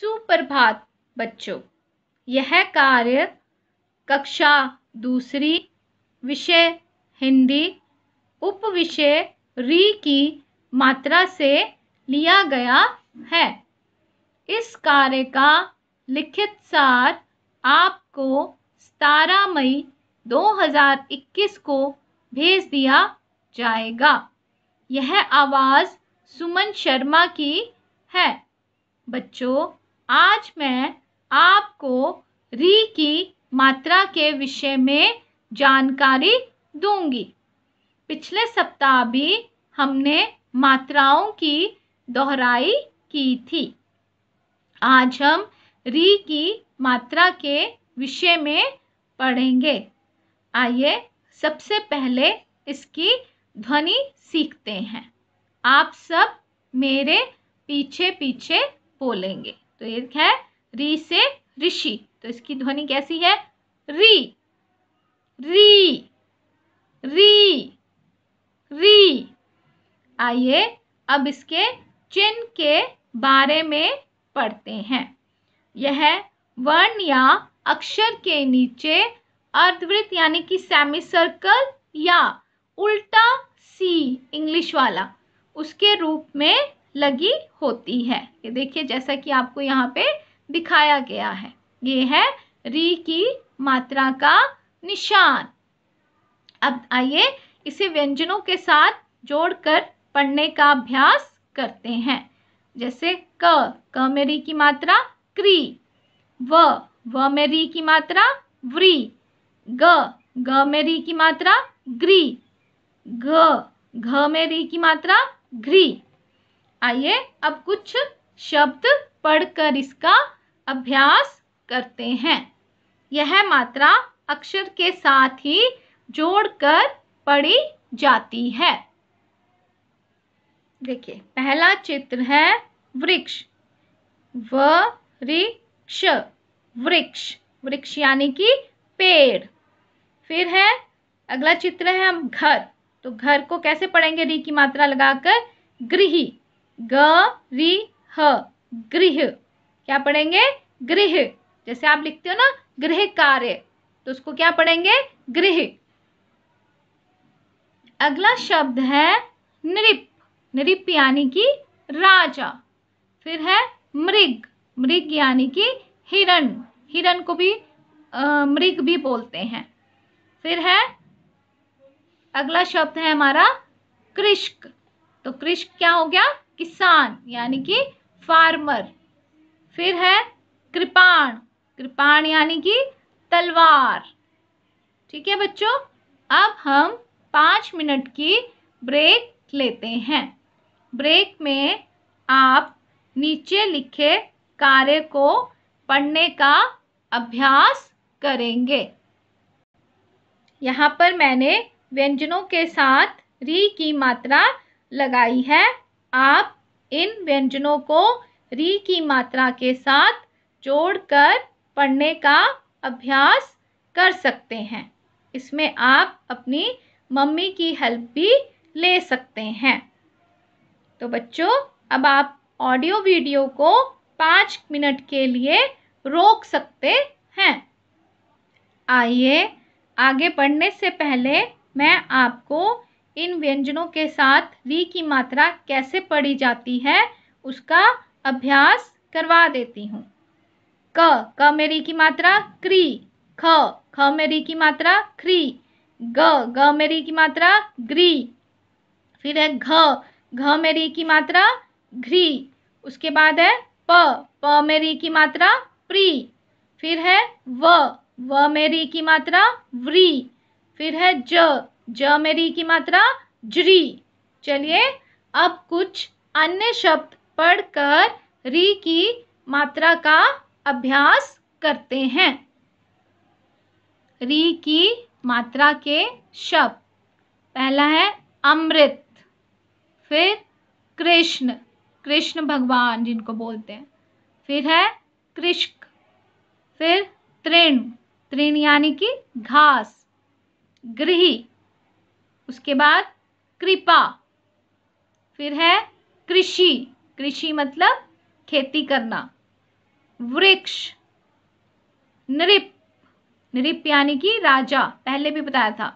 सुप्रभात बच्चों यह कार्य कक्षा दूसरी विषय हिंदी उप विषय री की मात्रा से लिया गया है इस कार्य का लिखित सार आपको सतारह मई 2021 को भेज दिया जाएगा यह आवाज़ सुमन शर्मा की है बच्चों आज मैं आपको री की मात्रा के विषय में जानकारी दूंगी पिछले सप्ताह भी हमने मात्राओं की दोहराई की थी आज हम री की मात्रा के विषय में पढ़ेंगे आइए सबसे पहले इसकी ध्वनि सीखते हैं आप सब मेरे पीछे पीछे बोलेंगे तो ये है री से ऋषि तो इसकी ध्वनि कैसी है री री री री आइए अब इसके चिन्ह के बारे में पढ़ते हैं यह वर्ण या अक्षर के नीचे अर्धवृत्त यानी कि सेमी सर्कल या उल्टा सी इंग्लिश वाला उसके रूप में लगी होती है ये देखिए जैसा कि आपको यहाँ पे दिखाया गया है ये है री की मात्रा का निशान अब आइए इसे व्यंजनों के साथ जोड़कर पढ़ने का अभ्यास करते हैं जैसे क क में री की मात्रा क्री व व में री की मात्रा व्री ग ग में री की मात्रा ग्री घ घ में री की मात्रा घ्री आइए अब कुछ शब्द पढ़कर इसका अभ्यास करते हैं यह मात्रा अक्षर के साथ ही जोड़कर पढ़ी जाती है देखिए पहला चित्र है वृक्ष वृक्ष वृक्ष वृक्ष यानी कि पेड़ फिर है अगला चित्र है हम घर तो घर को कैसे पढ़ेंगे री की मात्रा लगाकर गृही गृह गृह क्या पढ़ेंगे गृह जैसे आप लिखते हो ना गृह कार्य तो उसको क्या पढ़ेंगे गृह अगला शब्द है नृप नृप यानी कि राजा फिर है मृग मृग यानी कि हिरण हिरण को भी मृग भी बोलते हैं फिर है अगला शब्द है हमारा कृष्क तो कृष्क क्या हो गया किसान यानी कि फार्मर फिर है कृपाण कृपाण यानी कि तलवार ठीक है बच्चों अब हम पाँच मिनट की ब्रेक लेते हैं ब्रेक में आप नीचे लिखे कार्य को पढ़ने का अभ्यास करेंगे यहाँ पर मैंने व्यंजनों के साथ री की मात्रा लगाई है आप इन व्यंजनों को री की मात्रा के साथ जोड़कर पढ़ने का अभ्यास कर सकते हैं इसमें आप अपनी मम्मी की हेल्प भी ले सकते हैं तो बच्चों अब आप ऑडियो वीडियो को पाँच मिनट के लिए रोक सकते हैं आइए आगे पढ़ने से पहले मैं आपको इन व्यंजनों के साथ री की मात्रा कैसे पढ़ी जाती है उसका अभ्यास करवा देती हूँ क क मेरी की मात्रा क्री ख ख मेरी की मात्रा ख्री ग ग मेरी की मात्रा ग्री फिर है घ घ मेरी की मात्रा घ्री उसके बाद है प प मेरी की मात्रा प्री फिर है व व मेरी की मात्रा व्री फिर है ज ज में री की मात्रा ज्री चलिए अब कुछ अन्य शब्द पढ़कर री की मात्रा का अभ्यास करते हैं री की मात्रा के शब्द पहला है अमृत फिर कृष्ण कृष्ण भगवान जिनको बोलते हैं फिर है कृष्क फिर तृण तृण यानी कि घास गृह उसके बाद कृपा फिर है कृषि कृषि मतलब खेती करना वृक्ष नृप नृप यानी कि राजा पहले भी बताया था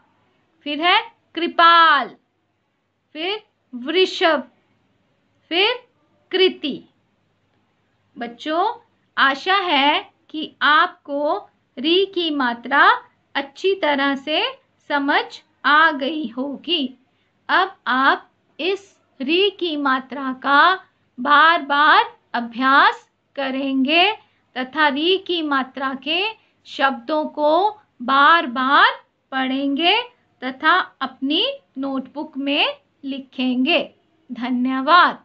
फिर है कृपाल फिर वृषभ फिर कृति बच्चों आशा है कि आपको री की मात्रा अच्छी तरह से समझ आ गई होगी अब आप इस री की मात्रा का बार बार अभ्यास करेंगे तथा री की मात्रा के शब्दों को बार बार पढ़ेंगे तथा अपनी नोटबुक में लिखेंगे धन्यवाद